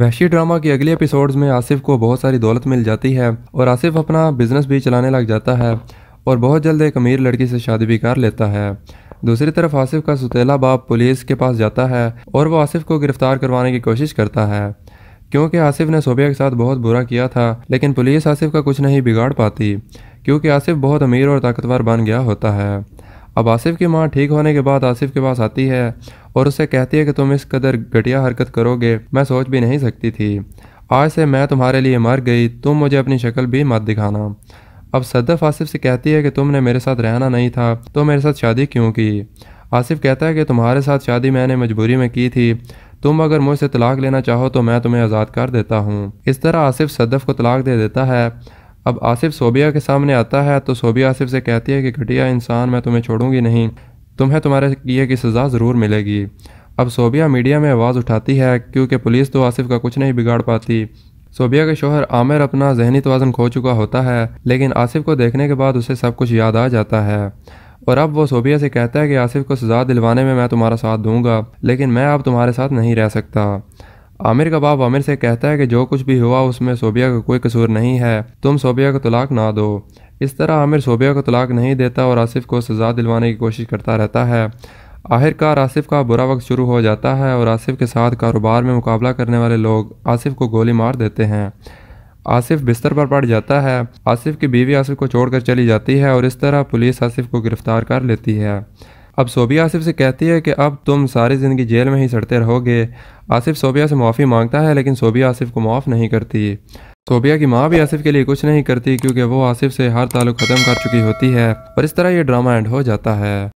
वैशी drama के अगले episodes में आसिफ को बहुत सारी दौलत मिल जाती है और आसिफ अपना बिजनेस भी चलाने लग जाता है और बहुत जल्द एक अमीर लड़की से शादी भी कर लेता है दूसरी तरफ आसिफ का सुतेला बाप पुलिस के पास जाता है और वो आसिफ को गिरफ्तार करवाने की कोशिश करता है क्योंकि आसिफ ने सोबिया के साथ बहुत बुरा किया था लेकिन पुलिस आसिफ का कुछ नहीं बिगाड़ पाती क्योंकि आसिफ बहुत अमीर और ताकतवर बन गया होता है अब आसिफ की माँ ठीक होने के बाद आसिफ के पास आती है और उसे कहती है कि तुम इस कदर घटिया हरकत करोगे मैं सोच भी नहीं सकती थी आज से मैं तुम्हारे लिए मर गई तुम मुझे अपनी शक्ल भी मत दिखाना अब सदफ आसिफ से कहती है कि तुमने मेरे साथ रहना नहीं था तो मेरे साथ शादी क्यों की आसिफ कहता है कि तुम्हारे साथ शादी मैंने मजबूरी में की थी तुम अगर मुझसे तलाक लेना चाहो तो मैं तुम्हें आज़ाद कर देता हूँ इस तरह आसिफ सदफ को तलाक दे देता है अब आसिफ सोबिया के सामने आता है तो सोबिया आसिफ से कहती है कि घटिया इंसान मैं तुम्हें छोड़ूंगी नहीं तुम्हें तुम्हारे किए की सज़ा ज़रूर मिलेगी अब सोबिया मीडिया में आवाज़ उठाती है क्योंकि पुलिस तो आसिफ का कुछ नहीं बिगाड़ पाती सोबिया के शोहर आमिर अपना जहनी तोज़न खो चुका होता है लेकिन आसिफ को देखने के बाद उसे सब कुछ याद आ जाता है और अब वो सोबिया से कहता है कि आसिफ को सजा दिलवाने में मैं तुम्हारा साथ दूंगा लेकिन मैं अब तुम्हारे साथ नहीं रह सकता आमिर का बाप आमिर से कहता है कि जो कुछ भी हुआ उसमें सोबिया का कोई कसूर नहीं है तुम सोबिया को तलाक ना दो इस तरह आमिर सोबिया को तलाक नहीं देता और आसिफ को सज़ा दिलवाने की कोशिश करता रहता है आखिरकार आसिफ का बुरा वक्त शुरू हो जाता है और आसिफ के साथ कारोबार में मुकाबला करने वाले लोग आसिफ को गोली मार देते हैं आसिफ बिस्तर पर पड़ जाता है आसिफ की बीवी आसिफ को छोड़कर चली जाती है और इस तरह पुलिस आसिफ को गिरफ्तार कर लेती है अब सोबिया आसिफ से कहती है कि अब तुम सारी ज़िंदगी जेल में ही सड़ते रहोगे आसिफ सोबिया से माफ़ी मांगता है लेकिन सोबिया आसिफ को माफ़ नहीं करती सोबिया तो की माँ भी आसिफ के लिए कुछ नहीं करती क्योंकि वो आसिफ से हर ताल्लुक खत्म कर चुकी होती है और इस तरह ये ड्रामा एंड हो जाता है